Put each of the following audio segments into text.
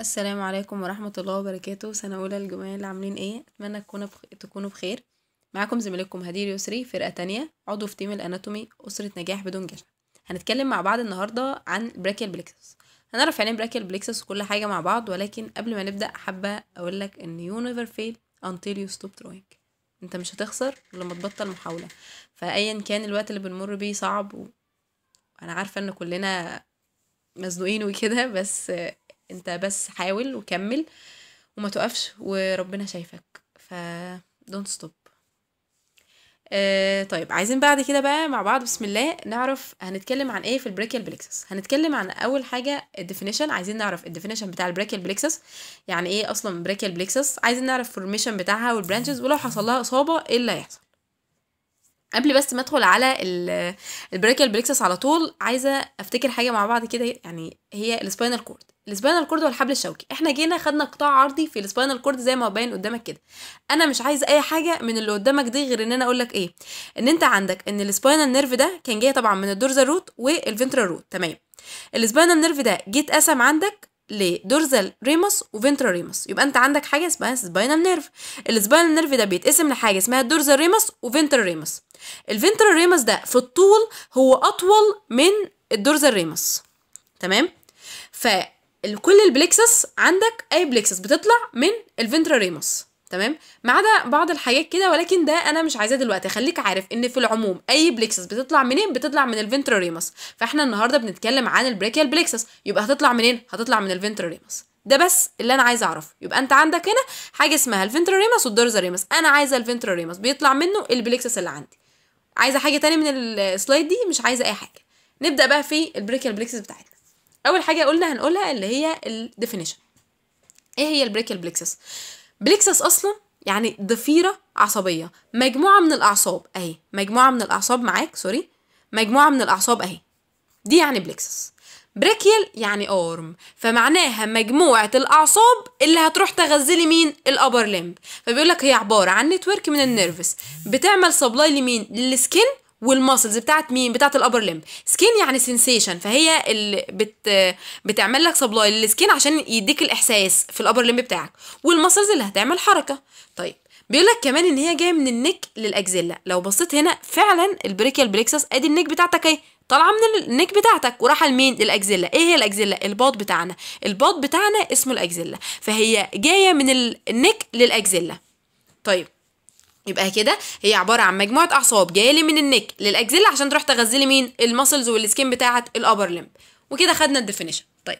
السلام عليكم ورحمة الله وبركاته سنة أولى اللي عاملين ايه؟ أتمنى تكونوا بخ... تكونوا بخير معاكم زميلكم هدير يسري فرقة تانية عضو في تيم الأناتومي أسرة نجاح بدون جشع هنتكلم مع بعض النهاردة عن براكيال بليكسس هنعرف يعني إيه براكيال بليكسس وكل حاجة مع بعض ولكن قبل ما نبدأ حابة أقولك إن يو نيفر فيل أنتيل يو ستوب تروينج انت مش هتخسر لما تبطل محاولة فأيا كان الوقت اللي بنمر بيه صعب و... أنا عارفة إن كلنا مزنوقين وكده بس انت بس حاول وكمل وما توقفش وربنا شايفك ف دونت ستوب آه طيب عايزين بعد كده بقى مع بعض بسم الله نعرف هنتكلم عن ايه في البريكيال بليكسس هنتكلم عن اول حاجه الديفينيشن عايزين نعرف الديفينيشن بتاع البريكيال بليكسس يعني ايه اصلا بريكيال بليكسس عايزين نعرف الفورميشن بتاعها والبرانشز ولو حصل لها اصابه ايه اللي هيحصل قبل بس ما ادخل على البريكال بريكسس على طول عايزه افتكر حاجه مع بعض كده يعني هي السباينال كورد السباينال كورد هو الحبل الشوكي احنا جينا خدنا قطاع عرضي في السباينال كورد زي ما هو باين قدامك كده انا مش عايزه اي حاجه من اللي قدامك دي غير ان انا اقول لك ايه ان انت عندك ان السباينال نيرف ده كان جاي طبعا من الدورزا روت والفنترال روت تمام السباينال نيرف ده جه اتقسم عندك لدورزال ريموس وفنترال ريموس يبقى انت عندك حاجه اسمها سباينال نيرف السباينال نيرف ده بيتقسم لحاجه اسمها دورزال ريموس وفنترال ريموس الفنترال ريموس ده في الطول هو اطول من الدورزال ريموس تمام فكل البلكسس عندك اي بلكسس بتطلع من الفنترال ريموس تمام ما عدا بعض الحاجات كده ولكن ده انا مش عايزاه دلوقتي خليك عارف ان في العموم اي بليكسس بتطلع منين بتطلع من ريموس فاحنا النهارده بنتكلم عن البريكيال بليكسس يبقى هتطلع منين هتطلع من ريموس ده بس اللي انا عايزه اعرفه يبقى انت عندك هنا حاجه اسمها الفنتروريمس ريموس انا عايزه ريموس بيطلع منه البليكسس اللي عندي عايزه حاجه تانية من السلايد دي مش عايزه اي حاجه نبدا بقى في البريكيال بليكسس بتاعتنا اول حاجه قلنا هنقولها اللي هي الديفينيشن ايه هي البريكيال بليكسس بليكسس اصلا يعني ضفيره عصبيه مجموعه من الاعصاب اهي مجموعه من الاعصاب معاك سوري مجموعه من الاعصاب اهي دي يعني بليكسس بريكيال يعني ارم فمعناها مجموعه الاعصاب اللي هتروح تغذي لي مين الابر لمب فبيقول لك هي عباره عن نتورك من النيرفس بتعمل سبلاي لمين للسكن والماسلز بتاعت مين بتاعت الابر لمب سكين يعني سنسيشن فهي اللي بت بتعمل لك سبلاي للسكين عشان يديك الاحساس في الابر لمب بتاعك والماسلز اللي هتعمل حركه طيب بيقول لك كمان ان هي جايه من النك للاجزله لو بصيت هنا فعلا البريكيال بريكسس ادي النك بتاعتك اهي طالعه من النك بتاعتك وراحه لمين الاجزله ايه هي الاجزله الباط بتاعنا الباط بتاعنا اسمه الاجزله فهي جايه من النك للاجزله طيب يبقى كده هي عباره عن مجموعه اعصاب جايه لي من النك للاجزله عشان تروح تغذي لي مين المسلز والسكين بتاعه الابر لمب وكده خدنا الديفينيشن طيب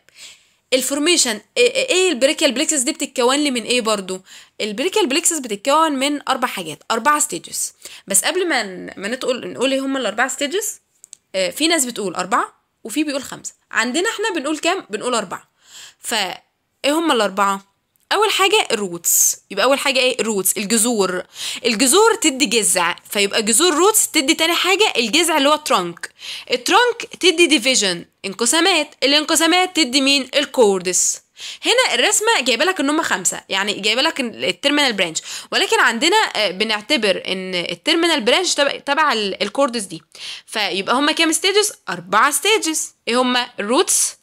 الفورميشن ايه, إيه،, إيه البريكيال بليكسس دي بتتكون لي من ايه برضو البريكيال بليكسس بتتكون من اربع حاجات اربع ستيجز بس قبل ما ما نقول نقول ايه هم الاربع ستيجز آه، في ناس بتقول اربعه وفي بيقول خمسه عندنا احنا بنقول كام بنقول اربعه فايه هم الاربعه اول حاجه روتس يبقى اول حاجه ايه روتس الجذور الجذور تدي جذع فيبقى جذور روتس تدي تاني حاجه الجذع اللي هو الترنك الترنك تدي ديفيجن انقسامات الانقسامات تدي مين الكوردس هنا الرسمه جايبه لك ان هم خمسه يعني جايبه لك التيرمينال برانش ولكن عندنا آه، بنعتبر ان التيرمينال برانش تبع الكوردس دي فيبقى هم كام ستيجز اربعه ستيجز ايه هم روتس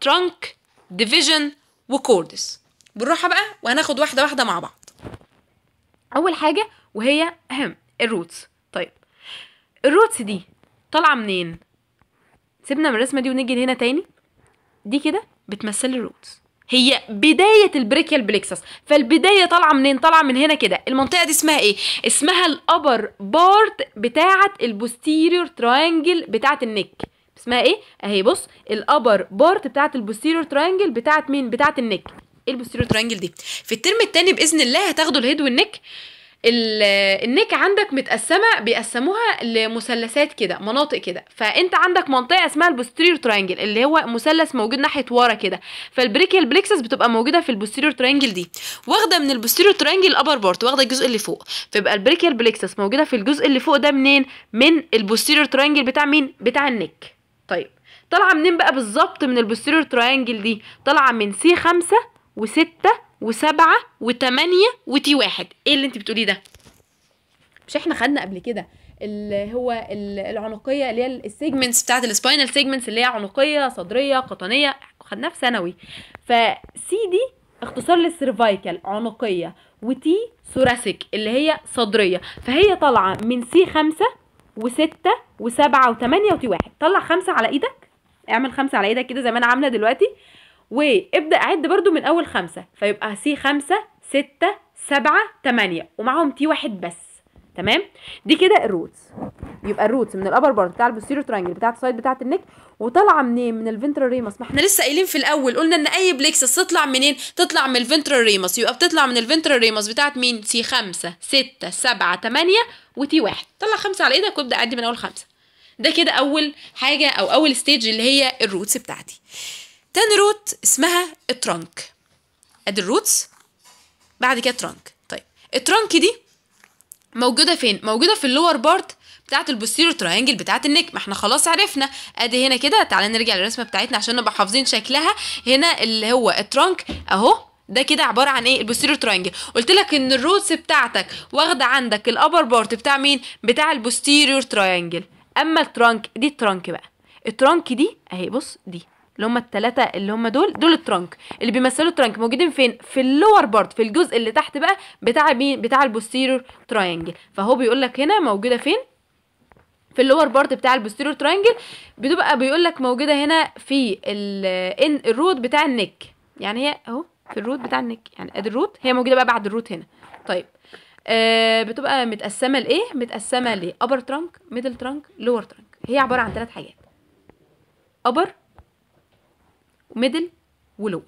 ترنك ديفيجن وكوردس بالراحه بقى وهناخد واحده واحده مع بعض اول حاجه وهي اهم الروتس طيب الروتس دي طالعه منين سيبنا من الرسمه دي ونيجي هنا تاني دي كده بتمثل الروتس هي بداية البريكيال بليكسس فالبداية طالعة منين طالعة من هنا كده المنطقة دي اسمها ايه اسمها الابر بارت بتاعة البوستيريور تراينجل بتاعة النك اسمها ايه اهي بص الابر بارت بتاعة البوستيريور تراينجل بتاعة مين بتاعة النك ايه البوستيريور ترانجل دي في الترم الثاني باذن الله هتاخدوا الهيد والنك النك عندك متقسمه بيقسموها لمثلثات كده مناطق كده فانت عندك منطقه اسمها البوستيريور ترانجل اللي هو مثلث موجود ناحيه ورا كده فالبريكيال بليكسس بتبقى موجوده في البوستيريور ترانجل دي واخده من البوستيريور ترانجل ابر بارت واخده الجزء اللي فوق فيبقى البريكيال بليكسس موجوده في الجزء اللي فوق ده منين من البوستيريور ترانجل بتاع مين بتاع النك طيب طالعه منين بقى بالظبط من البوستيريور ترانجل دي طالعه من سي 5 وستة وسبعة وتمانية وتي واحد ايه اللي انت بتقوليه ده مش احنا خدنا قبل كده اللي هو العنقيه اللي هي السيجمنتس بتاعت السباينال سيجمنتس اللي هي عنقيه صدريه قطنيه خدناها في ثانوي فسي دي اختصار للسيرفايكال عنقيه وتي ثوراسيك اللي هي صدريه فهي طالعه من سي خمسة وستة وسبعة وثمانية وتي واحد طلع خمسة على ايدك اعمل خمسة على ايدك كده زي ما انا عامله دلوقتي وابدأ عد برضو من أول خمسة فيبقى سي خمسة ستة سبعة تمانية ومعاهم تي واحد بس تمام دي كده الروتس يبقى الروتس من الابر بارت بتاع البوستيريو ترانجل بتاع السايد بتاعت النك وطالعه منين من الفنترال ريموس ما احنا لسه قايلين في الاول قلنا ان اي بليكسس تطلع منين تطلع من الفنترال ريموس يبقى بتطلع من الفنترال ريموس بتاعت مين سي 5 6 7 8 وتي 1 طلع خمسه على ايدك وابدا عد من اول خمسه ده كده اول حاجه او اول ستيج اللي هي الروتس بتاعتي تاني روت اسمها الترنك ادي الروتس بعد كده ترنك طيب الترنك دي موجوده فين موجوده في اللور بارت بتاعت البوستيريور تراينجل بتاعت النك ما احنا خلاص عرفنا ادي هنا كده تعالى نرجع للرسمه بتاعتنا عشان نبقى حافظين شكلها هنا اللي هو الترنك اهو ده كده عباره عن ايه البوستيريور ترينجل قلت لك ان الروتس بتاعتك واخده عندك الابر بارت بتاع مين بتاع البوستيريور ترينجل اما الترنك دي الترنك بقى الترنك دي اهي بص دي اللي هم الثلاثه اللي هم دول دول الترنك اللي بيمثلوا الترنك موجودين فين في اللور بارت في الجزء اللي تحت بقى بتاع مين بتاع البوستيريور تراينجل فهو بيقول لك هنا موجوده فين في اللور بارت بتاع البوستيريور تراينجل بتبقى بيقول لك موجوده هنا في الروت بتاع النك يعني هي اهو في الروت بتاع النك يعني ادي الروت هي موجوده بقى بعد الروت هنا طيب آه بتبقى متقسمه لايه متقسمه لابر ترانك ميدل ترانك لور ترانك هي عباره عن ثلاث حاجات ابر ميدل ولور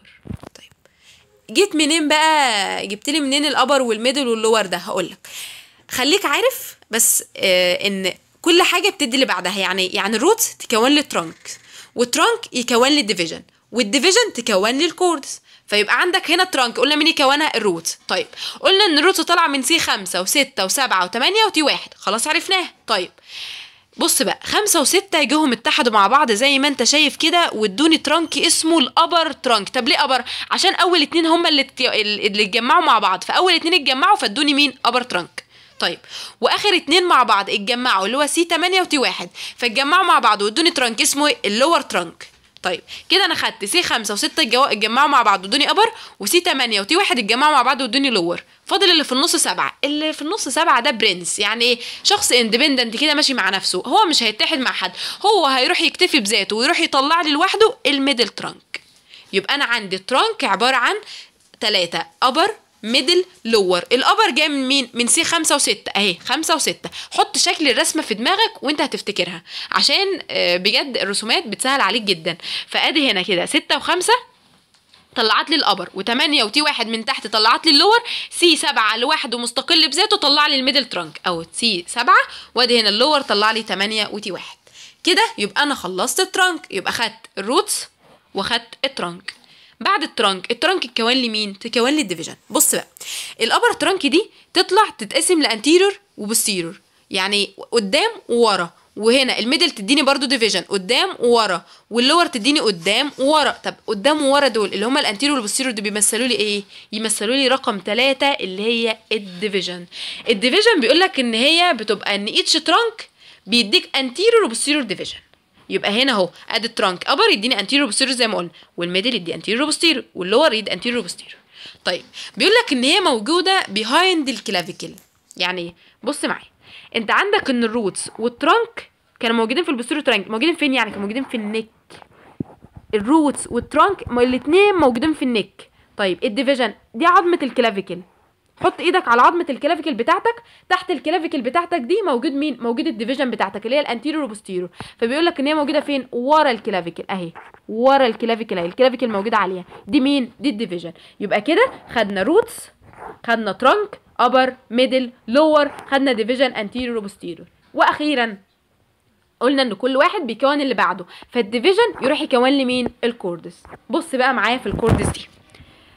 طيب جيت منين بقى جبت لي منين الابر والميدل واللور ده هقول لك خليك عارف بس آه ان كل حاجه بتدي اللي بعدها يعني يعني الروت تكون لي ترانك والترانك يكون لي الديفيجن والديفيجن تكون لي الكوردز فيبقى عندك هنا ترانك قلنا مين يكونها الروت طيب قلنا ان الروت طالعه من سي 5 و6 و7 و8 وتي 1 خلاص عرفناها طيب بص بقى خمسة وستة جيهم اتحدوا مع بعض زي ما انت شايف كده وادوني ترانك اسمه الابر ترانك طب ليه ابر عشان اول اتنين هما اللي اللي اتجمعوا مع بعض فاول اتنين اتجمعوا فادوني مين ابر ترانك طيب واخر اتنين مع بعض اتجمعوا اللي هو سي 8 وتي 1 فاتجمعوا مع بعض وادوني ترانك اسمه إيه؟ اللور ترانك طيب كده انا خدت سي 5 و6 اتجمعوا مع بعض ودوني ابر وسي 8 وتي 1 اتجمعوا مع بعض ودوني لور فاضل اللي في النص 7 اللي في النص 7 ده برنس يعني شخص اندبندنت كده ماشي مع نفسه هو مش هيتحد مع حد هو هيروح يكتفي بذاته ويروح يطلع لي لوحده الميدل ترانك يبقى انا عندي ترانك عبارة عن 3 ابر ميدل لور الابر جاي من مين من سي 5 و6 اهي 5 و6 حط شكل الرسمه في دماغك وانت هتفتكرها عشان آه، بجد الرسومات بتسهل عليك جدا فادي هنا كده 6 و5 طلعت لي الابر و8 وتي واحد من تحت طلعت لي اللور سي 7 لوحده مستقل بذاته طلع لي الميدل ترانك او سي 7 وادي هنا اللور طلع لي 8 وتي واحد كده يبقى انا خلصت الترانك يبقى خدت الروتس وخدت الترانك بعد الترانك الترانك اتكون لمين لي للديفيجن بص بقى الابر ترانك دي تطلع تتقسم لانتيرور وبوستيرور يعني قدام وورا وهنا الميدل تديني برضو ديفيجن قدام وورا واللور تديني قدام وورا طب قدام وورا دول اللي هما الانتيريور والبوستيريور دول بيمثلوا لي ايه يمثلوا لي رقم ثلاثة اللي هي الديفيجن الديفيجن بيقول لك ان هي بتبقى ان ايتش ترانك بيديك انتيريور وبوستيريور ديفيجن يبقى هنا اهو ادي الترانك ابر يديني انتيرو بوستيريور زي ما قلنا والميدل يدي انتيرو بوستيريور واللور يدي انتيرو بوستيريور طيب بيقول لك ان هي موجوده بيهايند الكلافيكل يعني ايه بص معايا انت عندك ان الروتس والترانك كانوا موجودين في البوستيريور ترانك موجودين فين يعني كانوا موجودين في النك الروتس والترانك الاثنين موجودين في النك طيب الديفيجن دي عظمه الكلافيكل حط ايدك على عظمه الكلافيكل بتاعتك تحت الكلافيكل بتاعتك دي موجود مين موجود الديفيجن بتاعتك اللي هي الانتيريور وبوستيريور فبيقول لك ان هي موجوده فين ورا الكلافيكل اهي ورا الكلافيكل اهي الكلافيكل موجوده عليها دي مين دي الديفيجن يبقى كده خدنا روتس خدنا ترانك ابر ميدل لور خدنا ديفيجن انتيريور وبوستيريور واخيرا قلنا ان كل واحد بيكون اللي بعده فالديفيجن يروح يكون لمين الكوردس بص بقى معايا في الكوردس دي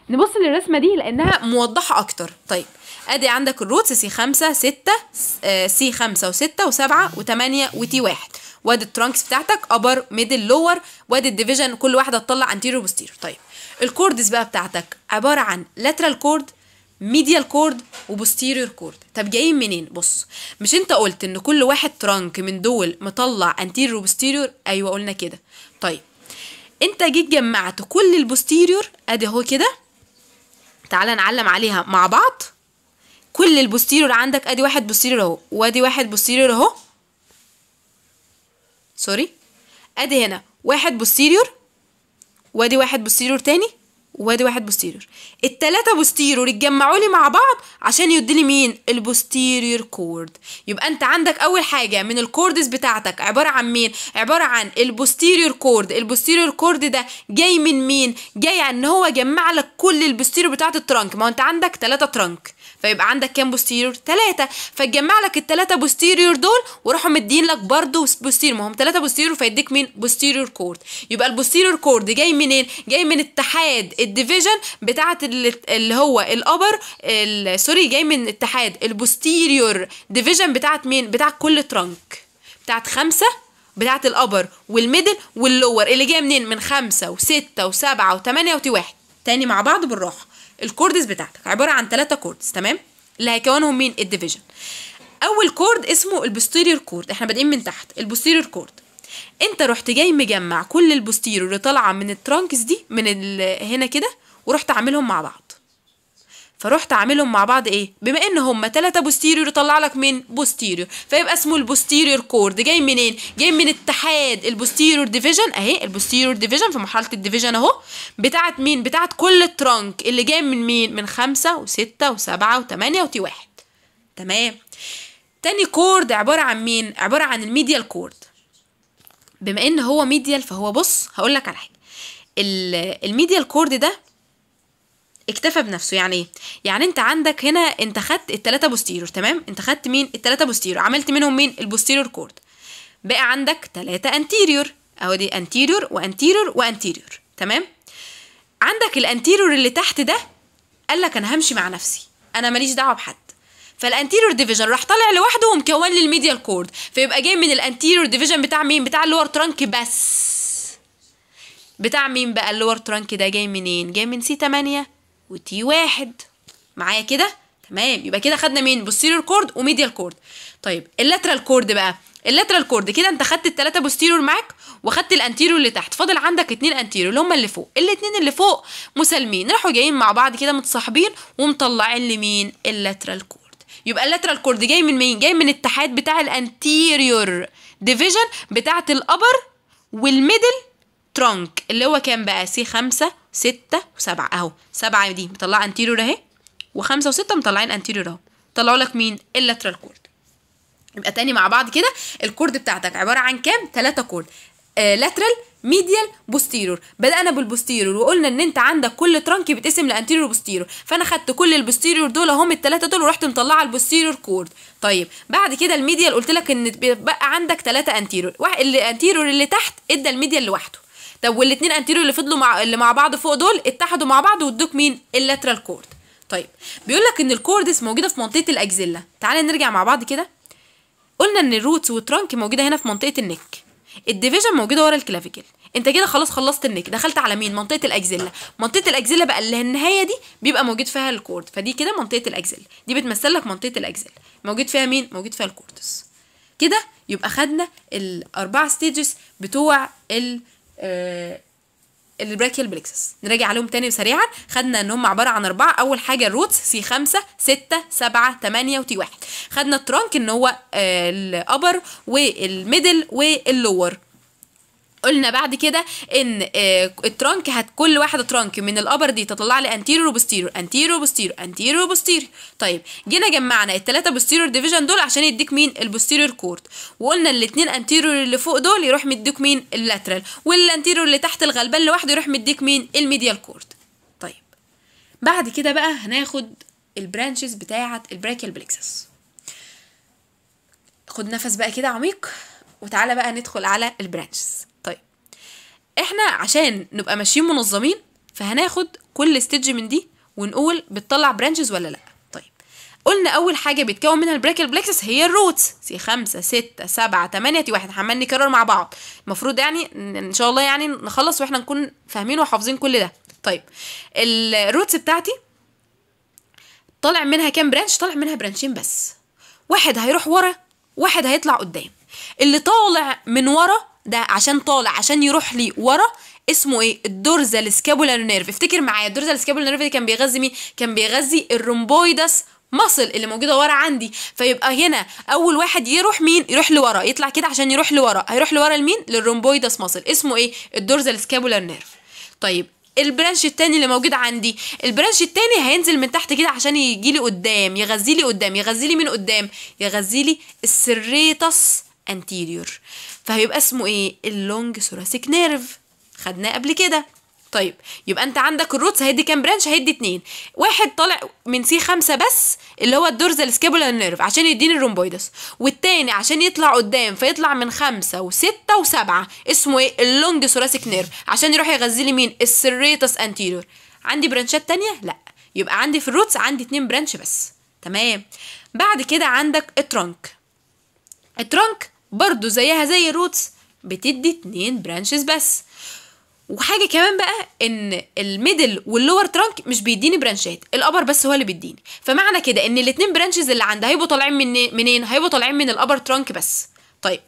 نبص للرسمه دي لانها موضحه اكتر طيب ادي عندك الروتس سي خمسة ستة سي خمسة وستة وسبعة وتمانية وتي واحد وادي الترانكس بتاعتك ابر ميدل لور وادي الديفيجن كل واحده تطلع انتيريور بوستيريور طيب الكوردز بقى بتاعتك عباره عن لاترال كورد ميديال كورد وبوستيريور كورد طب جايين منين بص مش انت قلت ان كل واحد ترانك من دول مطلع انتيريور وبوستيريور ايوه قلنا كده طيب انت جيت جمعت كل البوستيريور ادي اهو كده تعالى نعلم عليها مع بعض كل البوستيرور عندك ادي واحد بوستيرور اهو وادي واحد بوستيرور اهو سوري ادي هنا واحد بوستيريور وادي واحد بوستيريور تاني وادي واحد بوستيريور التلاتة بوستيريور اتجمعوا لي مع بعض عشان يديني مين البوستيريور كورد يبقى انت عندك اول حاجة من الكوردز بتاعتك عبارة عن مين عبارة عن البوستيريور كورد البوستيريور كورد ده جاي من مين جاي ان هو جمع لك كل البوستيريور بتاعت الترنك ما انت عندك تلاتة ترنك فيبقى عندك كام بوستيريور ثلاثة فتجمع لك التلاتة بوستيريور دول وراحوا مدين لك برضه بوستيريور ما هم ثلاثة بوستيريور فيديك مين بوستيريور كورد يبقى البوستيريور كورد جاي منين جاي من اتحاد الديفيجن بتاعة اللي هو الابر سوري جاي من اتحاد البوستيريور ديفيجن بتاعة مين بتاعة كل ترنك بتاعة خمسة بتاعت الأبر والميدل واللور اللي جاية منين من خمسة وستة وسبعة وتمانية وتي واحد تاني مع بعض بالراحة الكوردز بتاعتك عباره عن ثلاثه كوردز تمام اللي هيكونهم مين الديفيجن اول كورد اسمه البوستيريور كورد احنا بادئين من تحت البوستيريور كورد انت رحت جاي مجمع كل البوستيريور اللي طالعه من الترانكس دي من هنا كده ورحت عاملهم مع بعض فروحت عاملهم مع بعض ايه بما ان هما ثلاثه بوستيريور يطلع لك من بوستيريور فيبقى اسمه البوستيريور كورد جاي منين جاي من اتحاد البوستيريور ديفيجن اهي البوستيريور ديفيجن في مرحله الديفيجن اهو بتاعه مين بتاعه كل الترنك اللي جاي من مين من خمسة وستة وسبعة وثمانية وتي واحد تمام تاني كورد عباره عن مين عباره عن الميديال كورد بما ان هو ميديال فهو بص هقول لك على حاجه الميديال كورد ده اكتفى بنفسه يعني ايه يعني انت عندك هنا انت خدت التلاتة بوستيرور تمام انت خدت مين التلاتة بوستيرور عملت منهم مين البوستيرور كورد بقى عندك تلاتة انتيريور اهو دي انتيريور وانتيريور وانتيريور تمام عندك الانتيريور اللي تحت ده قال لك انا همشي مع نفسي انا ماليش دعوه بحد فالانتيريور ديفيجن راح طالع لوحده ومكون لي الميديال كورد فيبقى جاي من الانتيريور ديفيجن بتاع مين بتاع اللور ترانك بس بتاع مين بقى اللور ترانك ده جاي منين جاي من سي 8 وتي واحد معايا كده تمام يبقى كده خدنا مين بوستيريور كورد وميديال كورد طيب اللاترال كورد بقى اللاترال كورد كده انت خدت الثلاثه بوستيريور معاك وخدت الانتيريور اللي تحت فاضل عندك اتنين انتيريور اللي هما اللي فوق الاتنين اللي فوق مسالمين راحوا جايين مع بعض كده متصاحبين ومطلعين لمين اللاترال كورد يبقى اللاترال كورد جاي من مين جاي من التحاد بتاع الانتيريور ديفيجن بتاعه الابر والميدل ترانك اللي هو كان بقى سي 5 ستة وسبعة أهو سبعة دي مطلعة أنتيريور أهي وخمسة وستة مطلعين أنتيريور أهو طلعوا لك مين اللاترال كورد يبقى تاني مع بعض كده الكورد بتاعتك عبارة عن كام؟ تلاتة كورد آه لاترال ميديال بوستيرور بدأنا بالبوستيرور وقلنا ان انت عندك كل ترانكي بتقسم لانتيريور بوستيرور فانا خدت كل البوستيرور دول هم التلاتة دول ورحت مطلعه البوستيرور كورد طيب بعد كده الميديال قلت لك ان بقى عندك تلاتة انتيريور الانتيرور اللي تحت ادى الميديال لوحده طب والاثنين انتيريو اللي فضلوا مع اللي مع بعض فوق دول اتحدوا مع بعض وادوك مين اللاترال كورد طيب بيقول لك ان الكوردس موجوده في منطقه الاجزله تعالى نرجع مع بعض كده قلنا ان الروتس والترانك موجوده هنا في منطقه النك الديفيجن موجوده ورا الكلافيكل انت كده خلاص خلصت النك دخلت على مين منطقه الاجزله منطقه الاجزله بقى اللي النهايه دي بيبقى موجود فيها الكورد فدي كده منطقه الاجزله دي بتمثل لك منطقه الاجزله موجود فيها مين موجود فيها الكوردس كده يبقى خدنا الاربع ستيجز بتوع ال آه، البراكيال بلكسس نراجع عليهم تاني سريعا خدنا ان هم عباره عن اربعه اول حاجه الروتس سي 5 6 7 8 وتي 1 خدنا الترانك ان هو الابر والميدل واللور قلنا بعد كده ان آه، الترانك هت كل واحده ترانك من الابر دي تطلع لي انتيريور وبوستيريور انتيريور وبوستيريور انتيريور وبوستيريور طيب جينا جمعنا الثلاثه بوستيريور ديفيجن دول عشان يديك مين البوستيريور كورد وقلنا الاثنين انتيريور اللي فوق دول يروح مديك مين اللاترال والانتيريور اللي تحت الغلبان لوحده يروح مديك مين الميديال كورد طيب بعد كده بقى هناخد البرانشز بتاعه البراكيال بلكسس خد نفس بقى كده عميق وتعالى بقى ندخل على البرانشز احنا عشان نبقى ماشيين منظمين فهناخد كل ستيج من دي ونقول بتطلع برانشز ولا لا طيب قلنا اول حاجه بيتكون منها البريكل بلكسس هي الروتس سي 5 6 7 8 تي 1 عمال نكرر مع بعض المفروض يعني ان شاء الله يعني نخلص واحنا نكون فاهمين وحافظين كل ده طيب الروتس بتاعتي طالع منها كام برانش طالع منها برانشين بس واحد هيروح ورا واحد هيطلع قدام اللي طالع من ورا ده عشان طالع عشان يروح لي ورا اسمه ايه الدورزال السكابولار نيرف افتكر معايا الدورزال السكابولار نيرف دي كان بيغذي مين كان بيغذي الرومبويدس مصل اللي موجوده ورا عندي فيبقى هنا اول واحد يروح مين يروح لورا يطلع كده عشان يروح لورا هيروح لورا لمين للرومبويدس مصل اسمه ايه الدورزال السكابولار نيرف طيب البرانش التاني اللي موجود عندي البرانش التاني هينزل من تحت كده عشان يجي لي قدام يغذي لي قدام يغذي لي من قدام يغذي لي السريتس انتيريور فهيبقى اسمه ايه اللونج ثوراسيك نيرف خدناه قبل كده طيب يبقى انت عندك الروتس هيدي كام برانش هيدي اتنين واحد طالع من سي خمسة بس اللي هو الدورز سكابولا نيرف عشان يديني الرومبويدس والتاني عشان يطلع قدام فيطلع من خمسة وستة وسبعة اسمه ايه اللونج ثوراسيك نيرف عشان يروح يغذي لي مين السريتس انتيريور عندي برانشات تانية لا يبقى عندي في الروتس عندي اتنين برانش بس تمام بعد كده عندك الترنك الترنك برضو زيها زي الروتس بتدي اتنين برانشز بس وحاجة كمان بقى ان الميدل واللور ترانك مش بيديني برانشات الابر بس هو اللي بيديني فمعنى كده ان الاتنين برانشز اللي عندها هيبقوا طالعين من منين هيبقوا طالعين من الابر ترانك بس طيب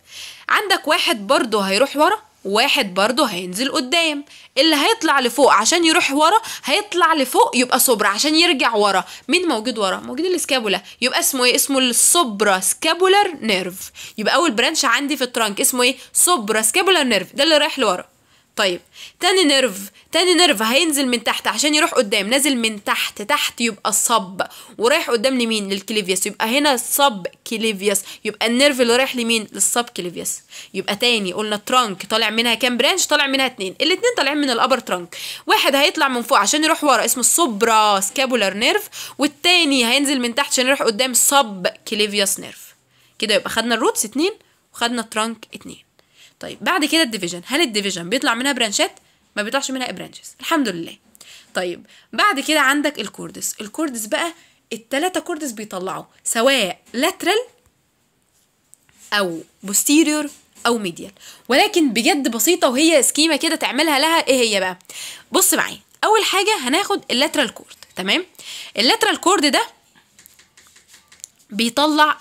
عندك واحد برضو هيروح ورا واحد برضه هينزل قدام اللي هيطلع لفوق عشان يروح ورا هيطلع لفوق يبقى صبرا عشان يرجع ورا مين موجود ورا موجود السكابولا يبقى اسمه ايه اسمه الصبرا سكابولار نيرف يبقى اول برانش عندي في الترانك اسمه ايه صبرا سكابولار نيرف ده اللي رايح لورا طيب تاني نيرف تاني نيرف هينزل من تحت عشان يروح قدام نازل من تحت تحت يبقى صب ورايح قدام لمين للكليفيوس يبقى هنا صب كليفيوس يبقى النيرف اللي رايح لمين للصب كليفيوس يبقى تاني قلنا ترانك طالع منها كام برانش طالع منها اتنين الاتنين طالعين من الابر ترانك واحد هيطلع من فوق عشان يروح ورا اسمه سوبرا سكابولار نيرف والتاني هينزل من تحت عشان يروح قدام صب كليفيوس نيرف كده يبقى خدنا الروتس اتنين وخدنا ترانك اتنين طيب بعد كده الديفيجن هل الديفيجن بيطلع منها برانشات ما بيطلعش منها برانشز الحمد لله طيب بعد كده عندك الكوردس الكوردس بقى التلاتة كوردس بيطلعوا سواء لاترال او بوستيريور او ميديال ولكن بجد بسيطة وهي سكيمة كده تعملها لها ايه هي بقى بص معايا اول حاجة هناخد اللاترال كورد تمام اللاترال كورد ده بيطلع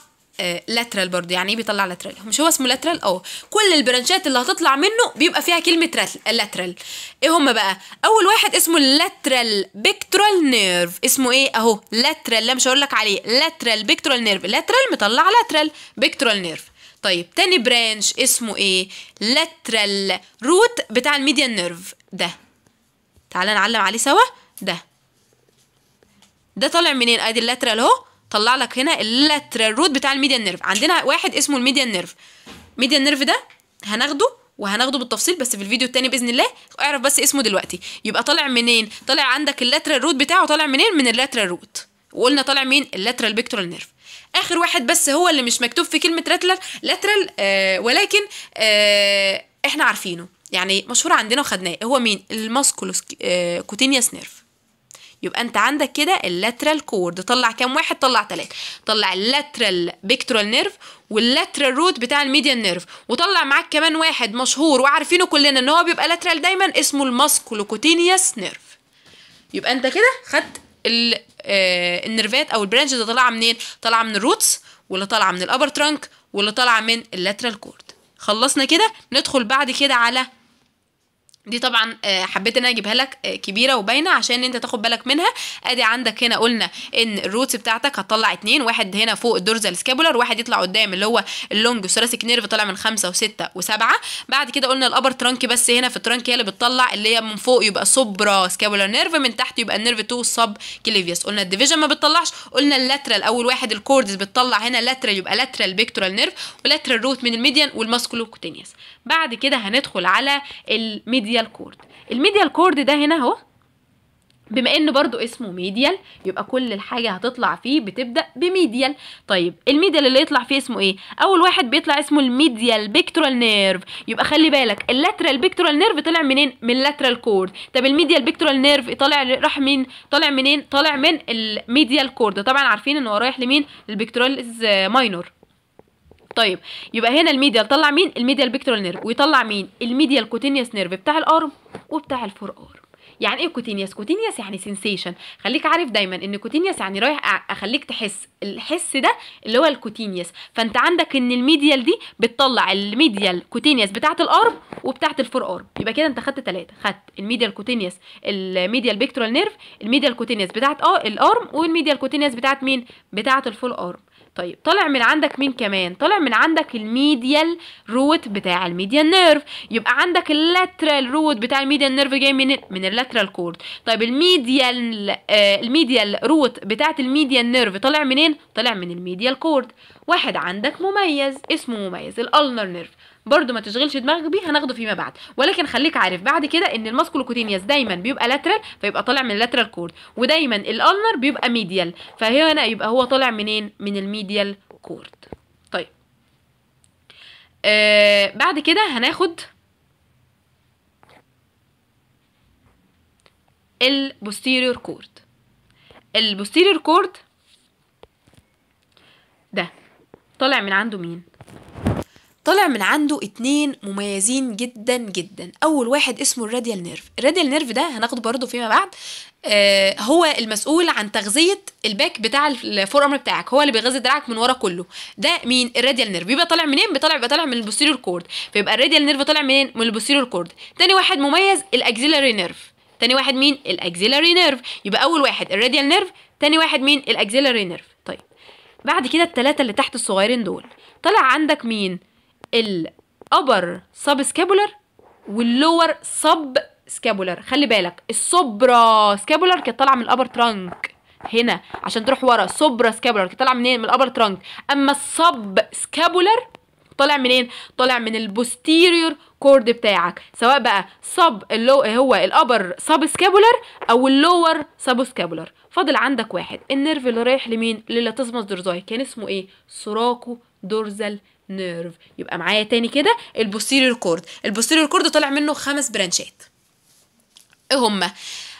لاترال آه، برضه يعني ايه بيطلع لاترال مش هو اسمه لاترال اه كل البرانشات اللي هتطلع منه بيبقى فيها كلمه لاترال ايه هما بقى اول واحد اسمه اللاترال بيكترال نيرف اسمه ايه اهو لاترال لا مش هقول لك عليه لاترال بيكترال نيرف لاترال مطلع لاترال بيكترال نيرف طيب تاني برانش اسمه ايه لاترال روت بتاع الميديان نيرف ده تعالى نعلم عليه سوا ده ده طالع منين ادي اللاترال اهو طلع لك هنا اللاترال روت بتاع الميديا نيرف عندنا واحد اسمه الميديا نيرف ميديا نيرف ده هناخده وهناخده بالتفصيل بس في الفيديو التاني باذن الله اعرف بس اسمه دلوقتي يبقى طالع منين طالع عندك اللاترال روت بتاعه طالع منين من اللاترال روت وقلنا طالع مين اللاترال بيكتورال نيرف اخر واحد بس هو اللي مش مكتوب في كلمه راتلر لاترال آه ولكن آه احنا عارفينه يعني مشهور عندنا وخدناه هو مين الماسكولوس آه كوتينياس نيرف يبقى انت عندك كده اللاترال كورد طلع كام واحد طلع ثلاثه طلع اللاترال بيكترال نيرف واللاترال روت بتاع الميديان نيرف وطلع معاك كمان واحد مشهور وعارفينه كلنا ان هو بيبقى لاترال دايما اسمه الماسكولوكوتينيوس نيرف يبقى انت كده خدت آه، النيرفات او البرانش اللي طالعه منين طالعه من الروتس واللي طالعه من الابر ترانك واللي طالعه من اللاترال كورد خلصنا كده ندخل بعد كده على دي طبعا آه، حبيت ان انا اجيبها لك آه، كبيره وباينه عشان انت تاخد بالك منها ادي عندك هنا قلنا ان الروتس بتاعتك هتطلع اتنين واحد هنا فوق الدرز السكابولر واحد يطلع قدام اللي هو اللونج ثراسيك نيرف طالع من خمسه وسته وسبعه بعد كده قلنا الابر ترانك بس هنا في الترانك هي اللي بتطلع اللي هي من فوق يبقى سوبرا سكابولار نيرف من تحت يبقى النيرف 2 سب كليفيوس قلنا الديفيجن ما بتطلعش قلنا اللاترال اول واحد الكوردز بتطلع هنا لاترال يبقى لاترال بيكتورال نيرف ولاترال روت من الميديان والماسكولو بعد كده هندخل على الميديال كورد الميديال كورد ده هنا اهو بما انه برضو اسمه ميديال يبقى كل الحاجه هتطلع فيه بتبدا بميديال طيب الميديال اللي يطلع فيه اسمه ايه اول واحد بيطلع اسمه الميديال بيكتورال نيرف يبقى خلي بالك اللاترال بيكتورال نيرف طلع منين من اللاترال كورد طب الميديال بيكتورال نيرف طالع راح مين طالع منين طالع من الميديال كورد طبعا عارفين انه رايح لمين البيكتورالز ماينور طيب يبقى هنا الميديا طلع مين الميديا البيكتورال نيرف ويطلع مين الميديا الكوتينيوس نيرف بتاع الارم وبتاع الفور ارم يعني ايه كوتينيوس كوتينيوس يعني سنسيشن خليك عارف دايما ان كوتينيوس يعني رايح اخليك تحس الحس ده اللي هو الكوتينيوس فانت عندك ان الميديال دي بتطلع الميديال كوتينيوس بتاعه الارم وبتاعه الفور ارم يبقى كده انت خدت ثلاثه خدت الميديال كوتينيوس الميديال بيكتورال نيرف الميديال كوتينيوس بتاعه الارم والميديال كوتينيوس بتاعه مين بتاعه الفول ارم طيب طالع من عندك مين كمان طالع من عندك الميديال روت بتاع الميديال نيرف يبقى عندك اللاترال روت بتاع الميديال نيرف جاي من من اللاترال كورد طيب الميديال آه الميديال روت بتاعه الميديال نيرف طالع منين طالع من الميديال كورد واحد عندك مميز اسمه مميز الالنر نيرف برده ما تشغلش دماغك بيه هناخده فيما بعد ولكن خليك عارف بعد كده ان الماسكولوكوتينيوس دايما بيبقى لاترال فيبقى طالع من اللاترال كورد ودايما الالنر بيبقى ميديال فهنا يبقى هو طالع منين من الميديال كورد طيب آه بعد كده هناخد البوستيريور كورد البوستيريور كورد ده طالع من عنده مين طلع من عنده اتنين مميزين جدا جدا اول واحد اسمه الراديال نيرف الراديال نيرف ده هناخده برضه فيما بعد آه، هو المسؤول عن تغذيه الباك بتاع الفور امر بتاعك هو اللي بيغذي دراعك من ورا كله ده مين الراديال نيرف بيبقى طالع منين بيطلع بيبقى طالع من البوستيريور كورد فيبقى الراديال نيرف طالع منين من البوستيريور كورد تاني واحد مميز الاكزيلاري نيرف تاني واحد مين الاكزيلاري نيرف يبقى اول واحد الراديال نيرف تاني واحد مين الاكزيلاري نيرف طيب بعد كده التلاتة اللي تحت الصغيرين دول طلع عندك مين الابر سب سكابولر واللور سب سكابولر خلي بالك السوبرا سكابولر كانت طالعه من الابر ترانك هنا عشان تروح ورا سوبرا سكابولر كانت طالعه منين من الابر ترانك اما السب سكابولر طالع منين طالع من البوستيريور كورد بتاعك سواء بقى سب اللو هو الابر سب سكابولر او اللور سب سكابولر فاضل عندك واحد النيرف اللي رايح لمين للاتسمس دورزاي كان اسمه ايه سراكو دورزال نيرف يبقى معايا تاني كده البوستيريور كورد البوستيريور كورد طالع منه خمس برانشات ايه هما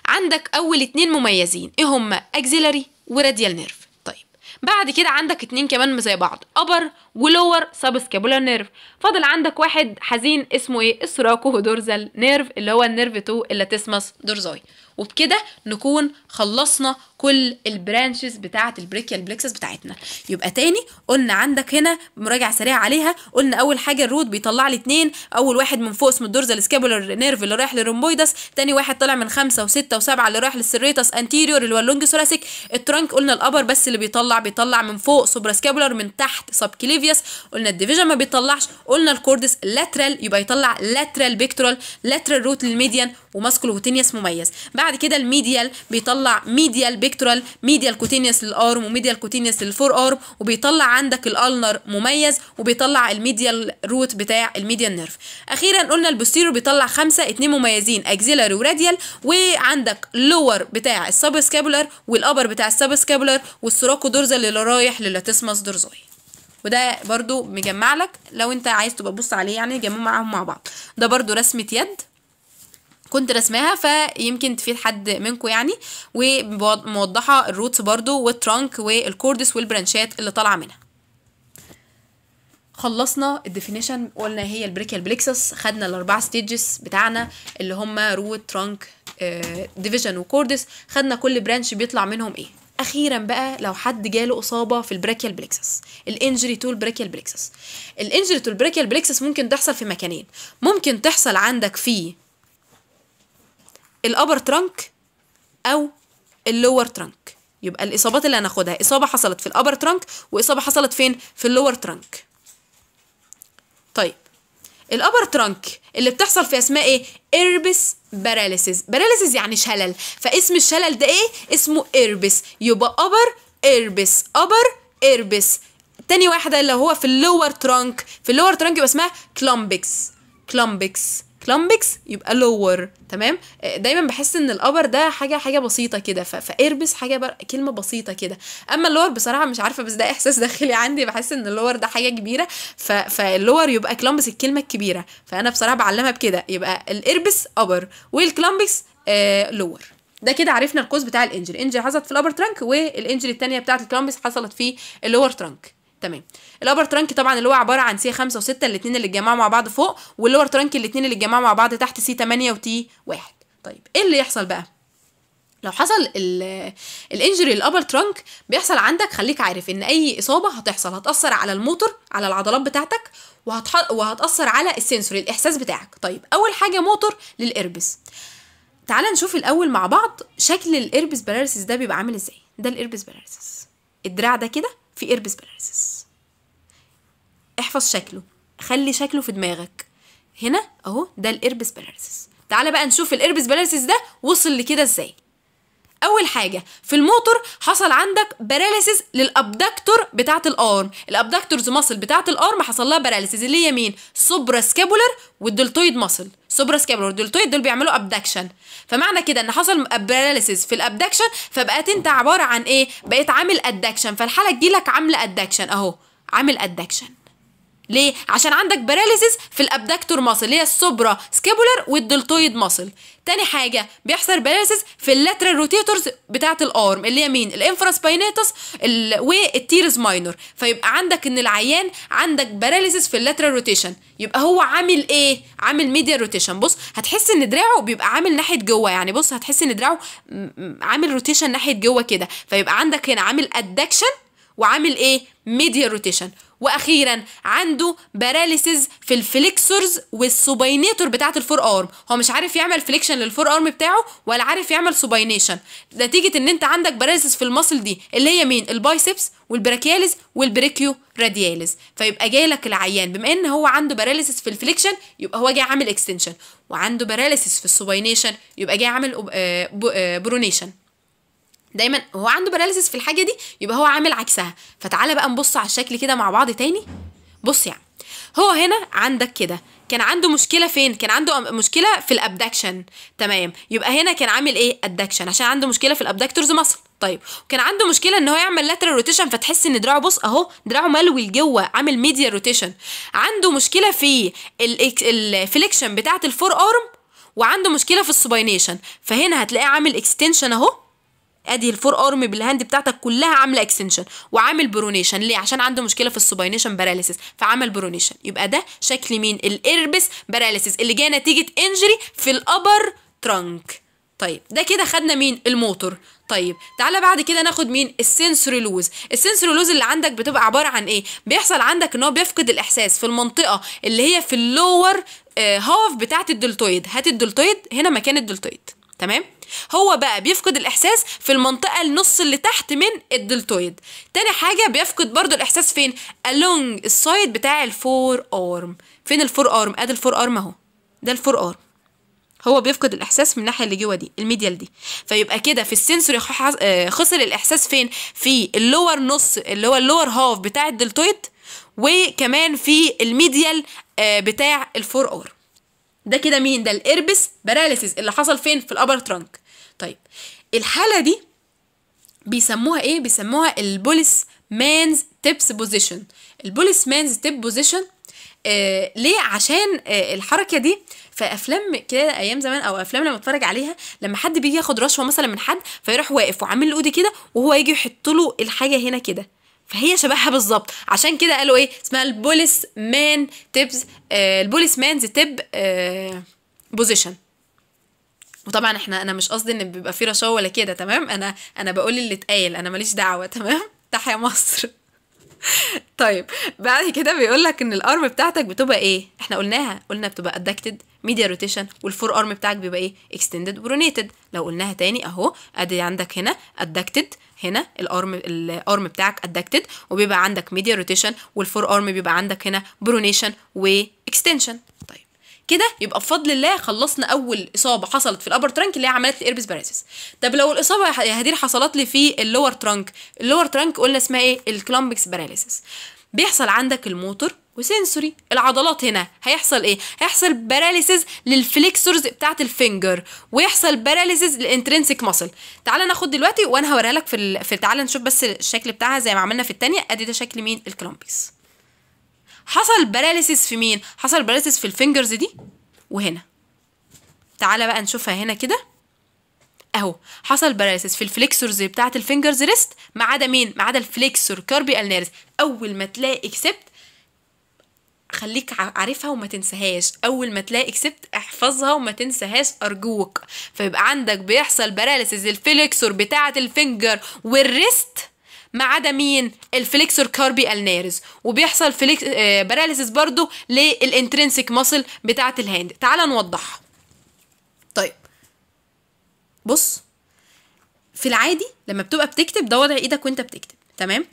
عندك اول اتنين مميزين ايه هما اكزيلاري وراديال نيرف طيب بعد كده عندك اتنين كمان زي بعض ابر ولور سابسكابولار نيرف فاضل عندك واحد حزين اسمه ايه السراكو دورزال نيرف اللي هو النيرف 2 اللاتيسماس دورزاي وبكده نكون خلصنا كل البرانشز بتاعه البريكيال بلكسس بتاعتنا يبقى تاني قلنا عندك هنا مراجعه سريعه عليها قلنا اول حاجه الروت بيطلع لي اتنين اول واحد من فوق اسمه الدورزال سكابولر نيرف اللي رايح للرومبويدس تاني واحد طالع من خمسة وستة وسبعة اللي رايح للسريتاس انتيريور اللي هو اللونج ثوراسيك الترانك قلنا الابر بس اللي بيطلع بيطلع من فوق سوبرا سكابولر من تحت سبكليفيوس قلنا الديفيجن ما بيطلعش قلنا الكوردس لاترال يبقى يطلع لاترال بيكتورال لاترال روت للميديان وماسكولوتينيس مميز بعد بعد كده الميديال بيطلع ميديال بيكتورال ميديال كوتينيوس للارم وميديال كوتينيوس للفور ارم وبيطلع عندك الالنر مميز وبيطلع الميديال روت بتاع الميديال نيرف اخيرا قلنا البوستيرو بيطلع خمسه اتنين مميزين اكزيلاري وراديال وعندك لور بتاع السبسكابولار والابر بتاع السبسكابولار والسراكو دورزال اللي رايح للاتسماس دورزاي وده برضو مجمع لك لو انت عايز تبقى تبص عليه يعني جمعهم مع بعض ده برضو رسمه يد كنت رسماها فيمكن تفيد حد منكم يعني وموضحه الروتس برضو والترانك والكوردس والبرانشات اللي طالعه منها خلصنا الديفينيشن قلنا هي البريكيال بليكسس خدنا الاربع ستيجز بتاعنا اللي هما روت ترانك ديفيجن وكوردس خدنا كل برانش بيطلع منهم ايه اخيرا بقى لو حد جاله اصابه في البريكيال بليكسس الانجري تو البريكيال بليكسس الانجري تو البريكيال بليكسس ممكن تحصل في مكانين ممكن تحصل عندك في الابر ترانك او اللور ترانك يبقى الاصابات اللي هناخدها اصابه حصلت في الابر ترانك واصابه حصلت فين في اللور ترانك طيب الابر ترانك اللي بتحصل في اسمها ايه اربس باراليسيس باراليسيس يعني شلل فاسم الشلل ده ايه اسمه اربس يبقى ابر اربس ابر اربس تاني واحده اللي هو في اللور ترانك في اللور ترانك يبقى اسمها كلومبكس كلومبكس كلامبكس يبقى لور تمام آه، دايما بحس ان الابر ده حاجه حاجه بسيطه كده فاربس حاجه بر... كلمه بسيطه كده اما اللور بصراحه مش عارفه بس ده احساس داخلي عندي بحس ان اللور ده حاجه كبيره ف... فاللور يبقى كلامبس الكلمه الكبيره فانا بصراحه بعلمها بكده يبقى الاربس ابر والكلامبكس آه لور ده كده عرفنا القوس بتاع الانجل الانجل حصلت في الابر ترانك والانجل الثانيه بتاعه الكلامبس حصلت في اللور ترانك تمام الابر ترانك طبعا اللي هو عباره عن سي 5 و6 الاثنين اللي اتجمعوا مع بعض فوق واللور ترانك الاثنين اللي اتجمعوا مع بعض تحت سي 8 وتي 1 طيب ايه اللي يحصل بقى لو حصل الانجري الابر ترانك بيحصل عندك خليك عارف ان اي اصابه هتحصل هتاثر على الموتور على العضلات بتاعتك وهتاثر على السنسوري الاحساس بتاعك طيب اول حاجه موتور للاربس تعال نشوف الاول مع بعض شكل الاربس بالارسس ده بيبقى عامل ازاي ده الاربس بالارسس الدراع ده كده في اربس بالارسس احفظ شكله خلي شكله في دماغك هنا اهو ده الاربس باراليسيس تعالى بقى نشوف الاربس باراليسيس ده وصل لكده ازاي اول حاجه في الموتور حصل عندك باراليسيس للابدكتور بتاعه الارم الابدكتورز ماسل بتاعه الارم حصل لها باراليسيس اللي هي مين سوبرا سكابولر والدلتويد ماسل سوبرا سكابولر والدلتويد دول بيعملوا ابدكشن فمعنى كده ان حصل باراليسيس في الابدكشن فبقت انت عباره عن ايه بقيت عامل ادكشن فالحاله تجيلك عامله ادكشن اهو عامل ادكشن ليه؟ عشان عندك باراليسيس في الابداكتور ماسل اللي هي السوبرا سكيبولر والدلتويد ماسل تاني حاجة بيحصل باراليسيس في اللاترال روتيتورز بتاعة الارم اللي هي مين؟ الانفراسباينيتس والتيرز ماينور فيبقى عندك ان العيان عندك باراليسيس في اللاترال روتيشن يبقى هو عامل ايه؟ عامل ميديا روتيشن بص هتحس ان دراعه بيبقى عامل ناحية جوه يعني بص هتحس ان دراعه عامل روتيشن ناحية جوه كده فيبقى عندك هنا عامل ادكشن وعامل ايه ميديا روتيشن واخيرا عنده باراليسز في الفليكسورز والسوبينيتور بتاعه الفور ارم هو مش عارف يعمل فليكشن للفور ارم بتاعه ولا عارف يعمل سوبينيشن نتيجه ان انت عندك باراليسز في المصل دي اللي هي مين البايسبس والبراكياليز والبريكيو رادياليز فيبقى جاي لك العيان بما ان هو عنده باراليسز في الفليكشن يبقى هو جاي عامل اكستنشن وعنده باراليسز في السوبينيشن يبقى جاي عامل برونيشن آه، آه، دايما هو عنده باراليسيس في الحاجه دي يبقى هو عامل عكسها فتعالى بقى نبص على الشكل كده مع بعض تاني بص يعني هو هنا عندك كده كان عنده مشكله فين كان عنده مشكله في الابدكشن تمام يبقى هنا كان عامل ايه ادكشن عشان عنده مشكله في الابدكتورز مصر طيب وكان عنده مشكله ان هو يعمل لاترال روتيشن فتحس ان دراعه بص اهو دراعه ملوي لجوه عامل ميديا روتيشن عنده مشكله في الفليكشن بتاعه الفور ارم وعنده مشكله في السباينيشن فهنا هتلاقيه عامل اكستنشن اهو ادي الفور ارم بالهاند بتاعتك كلها عامله اكستنشن وعامل برونيشن ليه عشان عنده مشكله في السوبينيشن باراليسيس فعمل برونيشن يبقى ده شكل مين الاربس باراليسيس اللي جاي نتيجه انجري في الابر ترانك طيب ده كده خدنا مين الموتور طيب تعالى بعد كده ناخد مين السنسوري لوز السنسوري لوز اللي عندك بتبقى عباره عن ايه بيحصل عندك ان هو بيفقد الاحساس في المنطقه اللي هي في اللور آه، هاف بتاعه الدلتويد هات الدلتويد هنا مكان الدلتويد تمام هو بقى بيفقد الاحساس في المنطقه النص اللي تحت من الدلتويد تاني حاجه بيفقد برضو الاحساس فين along السايد بتاع الفور ارم فين الفور ارم ادي الفور ارم اهو ده الفور ارم هو بيفقد الاحساس من الناحيه اللي جوه دي الميديال دي فيبقى كده في السنسوري آه، خسر الاحساس فين في اللور نص اللي هو اللور هاف بتاع الدلتويد وكمان في الميديال آه، بتاع الفور ارم ده كده مين ده الاربس باراليسيس اللي حصل فين في الابر ترانك طيب الحاله دي بيسموها ايه بيسموها البوليس مانز تيبس بوزيشن البوليس مانز تيب بوزيشن آه ليه عشان آه الحركه دي في افلام كده ايام زمان او افلام لما اتفرج عليها لما حد بيجي ياخد رشوه مثلا من حد فيروح واقف وعامل له كده وهو يجي يحط له الحاجه هنا كده فهي شبهها بالظبط عشان كده قالوا ايه اسمها البوليس مان تيبز آه البوليس مانز تيب آه بوزيشن وطبعا احنا انا مش قصدي ان بيبقى في رشاوه ولا كده تمام انا انا بقول اللي اتقال انا ماليش دعوه تمام تحيا مصر طيب بعد كده بيقول لك ان الارم بتاعتك بتبقى ايه احنا قلناها قلنا بتبقى ادكتد ميديا روتيشن والفور ارم بتاعك بيبقى ايه اكستندد برونيتد لو قلناها تاني اهو ادي عندك هنا ادكتد هنا الارم الارم بتاعك ادكتد وبيبقى عندك ميديا روتيشن والفور ارم بيبقى عندك هنا برونيشن واكستنشن كده يبقى بفضل الله خلصنا اول اصابه حصلت في الابر ترانك اللي هي عملت الايربس اربس باراسيس طب لو الاصابه يا هدير حصلت لي في اللور ترانك اللور ترانك قلنا اسمها ايه الكلامبكس باراليسيس بيحصل عندك الموتور وسنسوري العضلات هنا هيحصل ايه هيحصل باراليسيز للفليكسورز بتاعه الفينجر ويحصل باراليسيز للانترنسيك ماسل تعالى ناخد دلوقتي وانا هوريها لك في, ال... في تعالى نشوف بس الشكل بتاعها زي ما عملنا في الثانيه ادي ده شكل مين الكلامبكس حصل باراليسيس في مين حصل باراليسيس في الفينجرز دي وهنا تعالى بقى نشوفها هنا كده اهو حصل باراليسيس في الفليكسورز بتاعه الفينجرز ريست ما عدا مين ما عدا الفليكسور كاربي النيرز اول ما تلاقي اكسبت خليك عارفها وما تنساهاش اول ما تلاقي اكسبت احفظها وما تنساهاش ارجوك فيبقى عندك بيحصل باراليسيس الفليكسور بتاعه الفينجر والريست ما عدا مين الفليكسور كاربي النيرز وبيحصل فليكس آه، باراليسيس برضو للانترنسك ماسل بتاعه الهاند تعال نوضحها طيب بص في العادي لما بتبقى بتكتب ده وضع ايدك وانت بتكتب تمام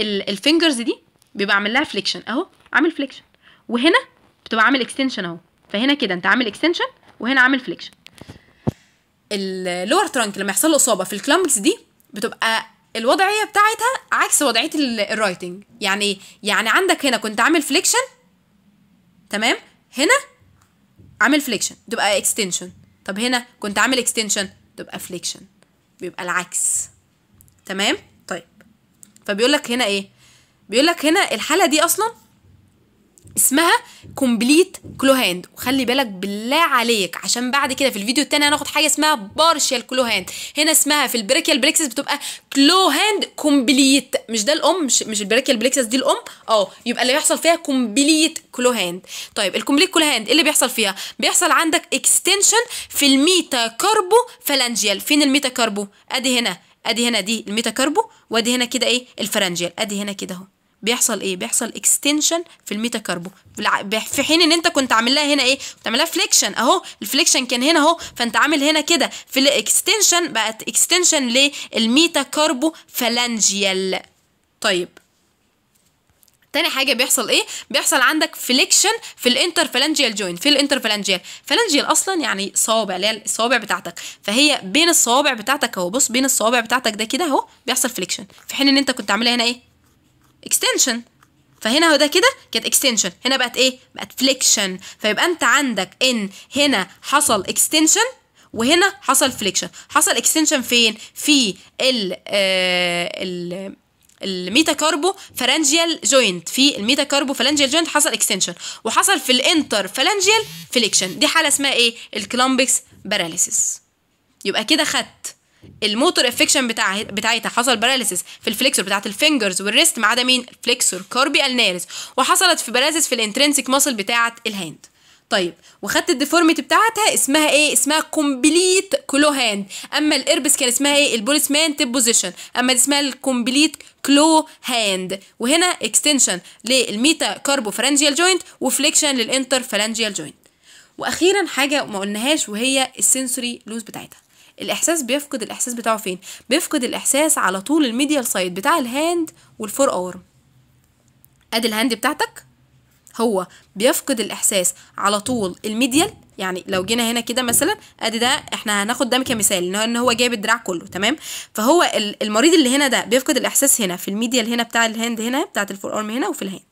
الفينجرز دي بيبقى عامل لها فليكشن اهو عامل فليكشن وهنا بتبقى عامل اكستنشن اهو فهنا كده انت عامل اكستنشن وهنا عامل فليكشن اللور ترانك لما يحصل له اصابه في الكلامبس دي بتبقى الوضعيه بتاعتها عكس وضعيه الرايتنج يعني يعني عندك هنا كنت عامل فليكشن تمام هنا عامل فليكشن تبقى اكستنشن طب هنا كنت عامل اكستنشن تبقى فليكشن بيبقى العكس تمام طيب فبيقول لك هنا ايه بيقول لك هنا الحاله دي اصلا اسمها كومبليت كلو هاند وخلي بالك بالله عليك عشان بعد كده في الفيديو التاني هناخد حاجه اسمها بارشال كلو هاند هنا اسمها في البريكيال بريكسس بتبقى كلو هاند كومبليت مش ده الام مش, مش البريكيال بريكسس دي الام اه يبقى اللي بيحصل فيها كومبليت كلو هاند طيب الكومبليت كلو هاند ايه اللي بيحصل فيها بيحصل عندك اكستنشن في الميتا كاربو فالانجيال فين الميتا كاربو ادي هنا ادي هنا دي الميتا كاربو وادي هنا كده ايه الفرنجيال ادي هنا كده اهو بيحصل ايه بيحصل اكستنشن في الميتا كاربو في حين ان انت كنت عامل لها هنا ايه كنت عامل لها فليكشن اهو الفليكشن كان هنا اهو فانت عامل هنا كده في الاكستنشن بقت اكستنشن للميتا كاربو فالانجيال طيب تاني حاجة بيحصل ايه؟ بيحصل عندك فليكشن في الانترفالانجيال جوين في الانترفالانجيال فالانجيال اصلا يعني صوابع اللي هي الصوابع بتاعتك فهي بين الصوابع بتاعتك اهو بص بين الصوابع بتاعتك ده كده اهو بيحصل فليكشن في حين ان انت كنت عاملها هنا ايه؟ اكستنشن فهنا هو ده كده كانت اكستنشن هنا بقت ايه بقت فليكشن فيبقى انت عندك ان هنا حصل اكستنشن وهنا حصل فليكشن حصل اكستنشن فين في ال آه، ال الميتا كاربو فلانجيال جوينت في الميتا كاربو فلانجيال جوينت حصل اكستنشن وحصل في الانتر فلانجيال فليكشن دي حاله اسمها ايه الكلامبكس باراليسيس يبقى كده خدت الموتور افكشن بتاع بتاعتها حصل باراليسيس في الفليكسور بتاعت الفينجرز والريست ما عدا مين الفليكسور كوربي النارس وحصلت في باراليسيس في الانترنسيك ماسل بتاعت الهاند طيب وخدت الديفورميتي بتاعتها اسمها ايه اسمها كومبليت كلو هاند اما الاربس كان اسمها ايه مان تيب بوزيشن اما دي اسمها الكومبليت كلو هاند وهنا اكستنشن للميتا كاربو فرانجيال جوينت وفليكشن للانتر فرانجيال جوينت واخيرا حاجه ما قلناهاش وهي السنسوري لوز بتاعتها الاحساس بيفقد الاحساس بتاعه فين بيفقد الاحساس على طول الميديال سايد بتاع الهاند والفور ارم ادي الهاند بتاعتك هو بيفقد الاحساس على طول الميديال يعني لو جينا هنا كده مثلا ادي ده احنا هناخد ده كمثال ان هو جايب الدراع كله تمام فهو المريض اللي هنا ده بيفقد الاحساس هنا في الميديال هنا بتاع الهاند هنا بتاعت الفور ارم هنا وفي الهاند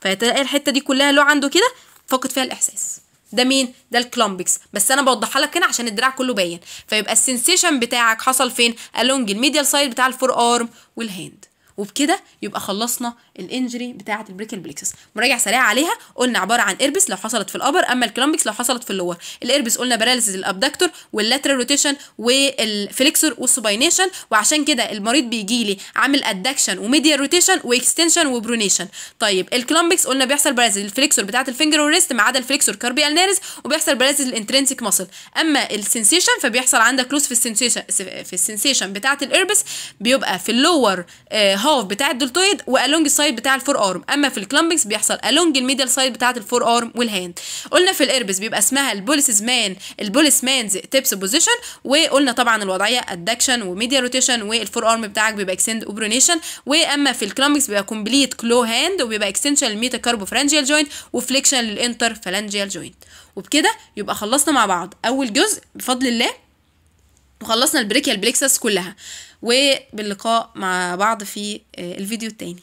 فهتلاقي الحته دي كلها لو عنده كده فقد فيها الاحساس ده مين ده الكلومبكس بس انا بوضحها لك هنا عشان الدراع كله باين فيبقى السنسيشن بتاعك حصل فين الونج الميديال سايد بتاع الفور ارم والهاند وبكده يبقى خلصنا الانجري بتاعه البريكل بليكسس مراجعه سريعه عليها قلنا عباره عن اربس لو حصلت في الابر اما الكلامبكس لو حصلت في اللور الاربس قلنا باراليسيس الابدكتور واللاترال روتيشن والفليكسور والسوباينيشن وعشان كده المريض بيجي لي عامل ادكشن وميديال روتيشن واكستنشن وبرونيشن طيب الكلامبكس قلنا بيحصل باراليسيس الفليكسور بتاعه الفينجر والريست ما عدا الفليكسور كاربيال نيرز وبيحصل باراليسيس الانترنسيك ماسل اما السنسيشن فبيحصل عندك لوس في السنسيشن في السنسيشن بتاعه الاربس بيبقى في اللور آه الهاف بتاع الدلتويد والونج سايد بتاع الفور ارم اما في الكلامبنجز بيحصل الونج الميدل سايد بتاعه الفور ارم والهاند قلنا في الاربس بيبقى اسمها البوليسز مان البوليس مانز تيبس بوزيشن وقلنا طبعا الوضعيه ادكشن وميديا روتيشن والفور ارم بتاعك بيبقى اكستند اوبرونيشن واما في الكلامبنجز بيبقى كومبليت كلو هاند وبيبقى اكستنشن للميتا للميتاكاربوفرانجيال جوينت وفليكشن للانتر فالانجيال جوينت وبكده يبقى خلصنا مع بعض اول جزء بفضل الله وخلصنا البريكيال بليكسس كلها وباللقاء مع بعض في آه، الفيديو التاني